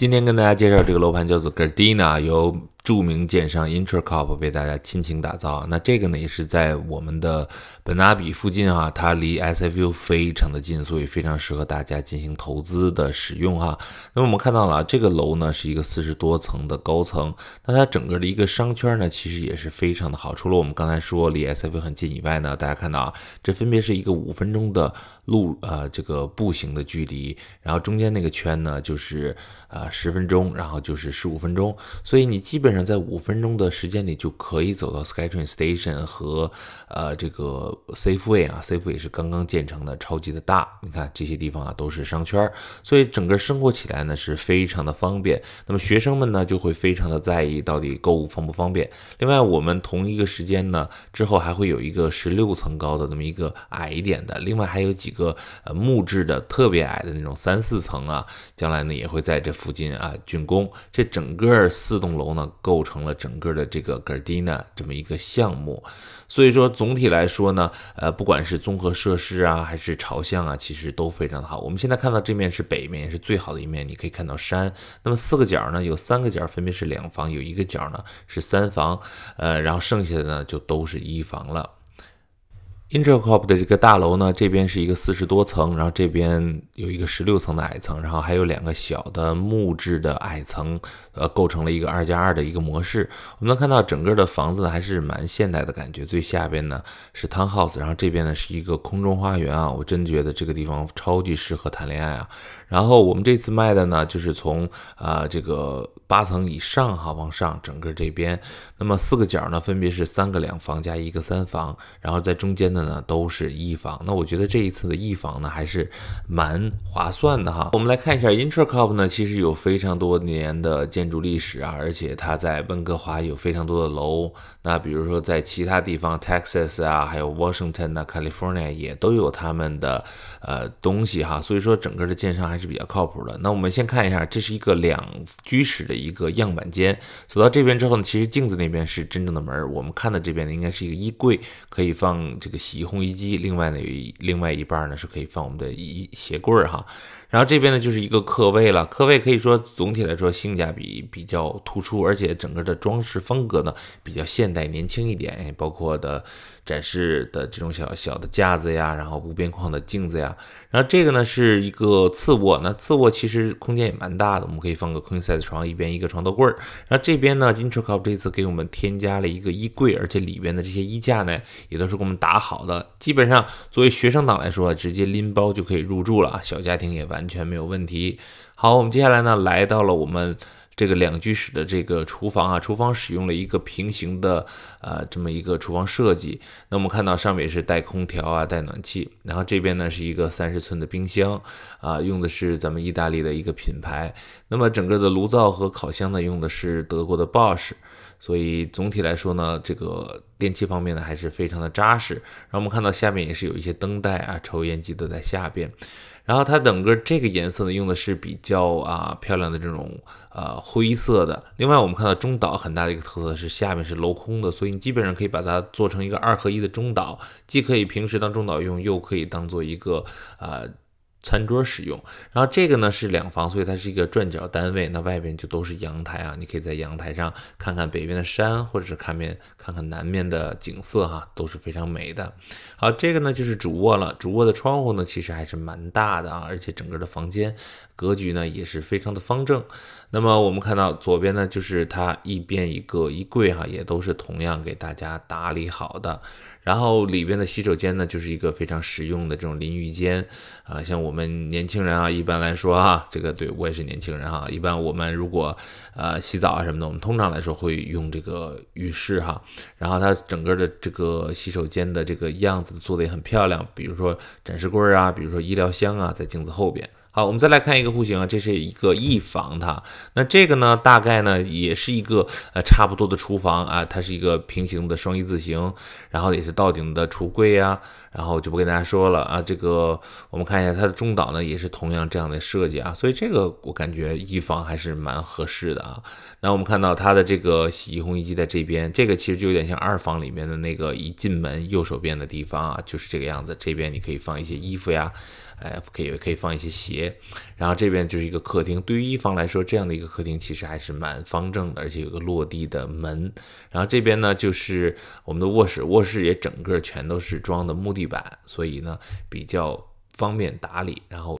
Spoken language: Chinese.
今天跟大家介绍这个楼盘叫做 Gardena，由。著名建商 Intercop 为大家倾情打造，那这个呢也是在我们的本拿比附近啊，它离 SFU 非常的近，所以非常适合大家进行投资的使用哈。那么我们看到了，这个楼呢是一个四十多层的高层，那它整个的一个商圈呢其实也是非常的好，除了我们刚才说离 SFU 很近以外呢，大家看到啊，这分别是一个五分钟的路，呃，这个步行的距离，然后中间那个圈呢就是啊十分钟，然后就是十五分钟，所以你基本上。在五分钟的时间里就可以走到 Skytrain Station 和呃这个 Safeway 啊，Safeway 是刚刚建成的，超级的大。你看这些地方啊，都是商圈儿，所以整个生活起来呢是非常的方便。那么学生们呢就会非常的在意到底购物方不方便。另外，我们同一个时间呢之后还会有一个十六层高的那么一个矮一点的，另外还有几个呃木质的特别矮的那种三四层啊，将来呢也会在这附近啊竣工。这整个四栋楼呢。构成了整个的这个 Gardena 这么一个项目，所以说总体来说呢，呃，不管是综合设施啊，还是朝向啊，其实都非常的好。我们现在看到这面是北面，也是最好的一面，你可以看到山。那么四个角呢，有三个角分别是两房，有一个角呢是三房，呃，然后剩下的呢就都是一房了。Intercop 的这个大楼呢，这边是一个四十多层，然后这边有一个十六层的矮层，然后还有两个小的木质的矮层，呃，构成了一个二加二的一个模式。我们能看到整个的房子呢，还是蛮现代的感觉。最下边呢是 Town House，然后这边呢是一个空中花园啊，我真觉得这个地方超级适合谈恋爱啊。然后我们这次卖的呢，就是从啊这个八层以上哈往上，整个这边，那么四个角呢分别是三个两房加一个三房，然后在中间呢。呢都是易房，那我觉得这一次的易房呢还是蛮划算的哈。我们来看一下 i n t e r c o p 呢，其实有非常多年的建筑历史啊，而且它在温哥华有非常多的楼，那比如说在其他地方 Texas 啊，还有 Washington 啊，California 也都有他们的呃东西哈。所以说整个的建商还是比较靠谱的。那我们先看一下，这是一个两居室的一个样板间，走到这边之后呢，其实镜子那边是真正的门，我们看的这边呢应该是一个衣柜，可以放这个。洗衣烘衣机，另外呢，有另外一半呢是可以放我们的衣鞋柜儿哈。然后这边呢就是一个客卫了，客卫可以说总体来说性价比比较突出，而且整个的装饰风格呢比较现代年轻一点，包括的展示的这种小小的架子呀，然后无边框的镜子呀。然后这个呢是一个次卧呢，次卧其实空间也蛮大的，我们可以放个 queen size 床，一边一个床头柜儿。然后这边呢，intercoff 这次给我们添加了一个衣柜，而且里边的这些衣架呢也都是给我们打好。好的，基本上作为学生党来说，直接拎包就可以入住了，小家庭也完全没有问题。好，我们接下来呢，来到了我们这个两居室的这个厨房啊，厨房使用了一个平行的呃这么一个厨房设计。那我们看到上面是带空调啊，带暖气，然后这边呢是一个三十寸的冰箱啊，用的是咱们意大利的一个品牌。那么整个的炉灶和烤箱呢，用的是德国的 Bosch。所以总体来说呢，这个电器方面呢还是非常的扎实。然后我们看到下面也是有一些灯带啊、抽烟机都在下边。然后它整个这个颜色呢用的是比较啊漂亮的这种呃灰色的。另外我们看到中岛很大的一个特色是下面是镂空的，所以你基本上可以把它做成一个二合一的中岛，既可以平时当中岛用，又可以当做一个呃。餐桌使用，然后这个呢是两房，所以它是一个转角单位，那外边就都是阳台啊，你可以在阳台上看看北边的山，或者是看面看看南面的景色哈，都是非常美的。好，这个呢就是主卧了，主卧的窗户呢其实还是蛮大的啊，而且整个的房间格局呢也是非常的方正。那么我们看到左边呢就是它一边一个衣柜哈，也都是同样给大家打理好的，然后里边的洗手间呢就是一个非常实用的这种淋浴间啊，像我。我们年轻人啊，一般来说啊，这个对我也是年轻人哈。一般我们如果呃洗澡啊什么的，我们通常来说会用这个浴室哈。然后它整个的这个洗手间的这个样子做的也很漂亮，比如说展示柜啊，比如说医疗箱啊，在镜子后边。好，我们再来看一个户型啊，这是一个一房，它那这个呢，大概呢也是一个呃差不多的厨房啊，它是一个平行的双一字形，然后也是到顶的橱柜啊，然后就不跟大家说了啊。这个我们看一下它的中岛呢，也是同样这样的设计啊，所以这个我感觉一房还是蛮合适的啊。那我们看到它的这个洗衣烘衣机在这边，这个其实就有点像二房里面的那个一进门右手边的地方啊，就是这个样子，这边你可以放一些衣服呀，哎，可以可以放一些鞋。然后这边就是一个客厅，对于一方来说，这样的一个客厅其实还是蛮方正的，而且有个落地的门。然后这边呢就是我们的卧室，卧室也整个全都是装的木地板，所以呢比较方便打理。然后。